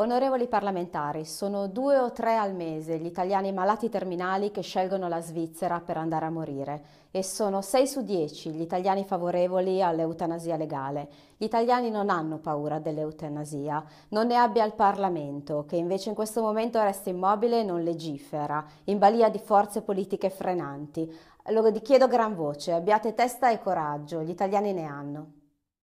Onorevoli parlamentari, sono due o tre al mese gli italiani malati terminali che scelgono la Svizzera per andare a morire e sono sei su dieci gli italiani favorevoli all'eutanasia legale. Gli italiani non hanno paura dell'eutanasia, non ne abbia il Parlamento, che invece in questo momento resta immobile e non legifera, in balia di forze politiche frenanti. Lo chiedo gran voce, abbiate testa e coraggio, gli italiani ne hanno.